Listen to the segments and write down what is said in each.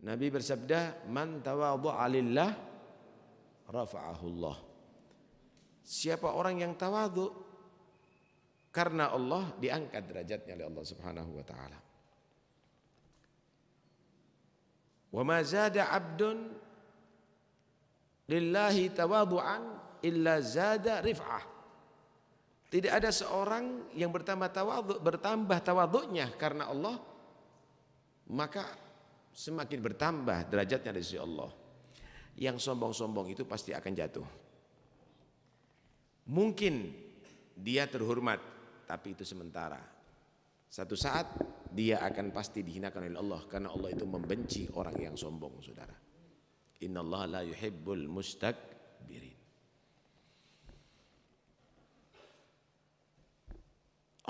Nabi bersabda, "Man tawadhu'a lillah rafa'ahu Siapa orang yang tawadhu karena Allah diangkat derajatnya oleh Allah Subhanahu wa taala. Wa ma zada 'abdun lillahi tawadhu'an illa zada rif'ah. Tidak ada seorang yang bertambah tawadhu bertambah tawadhunya karena Allah maka semakin bertambah derajatnya dari sisi Allah. Yang sombong-sombong itu pasti akan jatuh. Mungkin dia terhormat, tapi itu sementara. Satu saat dia akan pasti dihinakan oleh Allah karena Allah itu membenci orang yang sombong, Saudara. Innallaha la yuhibbul mustakbirin.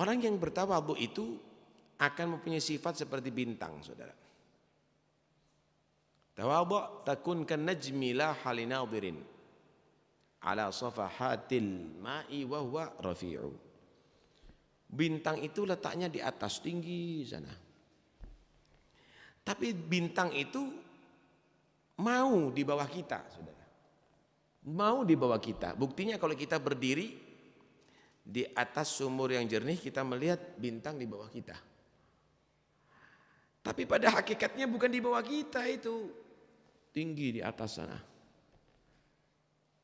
Orang yang bertawadhu itu akan mempunyai sifat seperti bintang, Saudara. Tawadhu takun kan najmi la halinadirin ala safahatil ma'i wa huwa rafi'u. Bintang itu letaknya di atas tinggi sana. Tapi bintang itu mau di bawah kita, Saudara. Mau di bawah kita. Buktinya kalau kita berdiri di atas sumur yang jernih kita melihat bintang di bawah kita. Tapi pada hakikatnya bukan di bawah kita itu, tinggi di atas sana.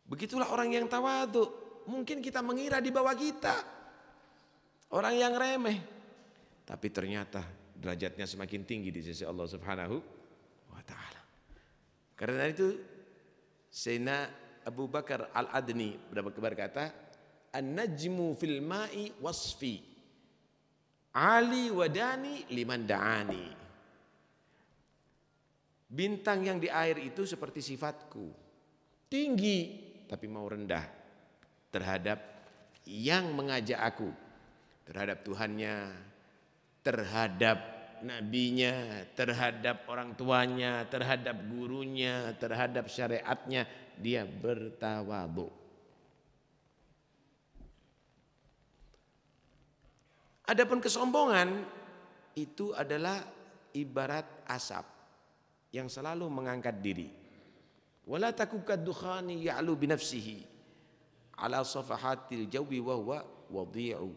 Begitulah orang yang tawadu. Mungkin kita mengira di bawah kita. Orang yang remeh. Tapi ternyata derajatnya semakin tinggi di sisi Allah Subhanahu wa taala. Karena itu sena Abu Bakar Al-Adni berkata, "An-najmu fil ma'i wasfi. Ali wadani liman da'ani." Bintang yang di air itu seperti sifatku. Tinggi tapi mau rendah terhadap yang mengajak aku. Terhadap Tuhannya, terhadap nabinya, terhadap orang tuanya, terhadap gurunya, terhadap syariatnya. Dia bertawadu. Adapun kesombongan itu adalah ibarat asap yang selalu mengangkat diri. Wala takukad dukhani ya'lu binafsihi ala safahatil jawi wa huwa wadhi'u.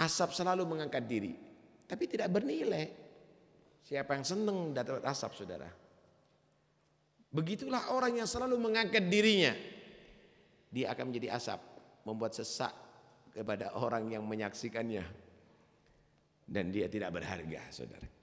Asap selalu mengangkat diri, tapi tidak bernilai. Siapa yang senang dapat asap, saudara? Begitulah orang yang selalu mengangkat dirinya. Dia akan menjadi asap, membuat sesak kepada orang yang menyaksikannya. Dan dia tidak berharga, saudara.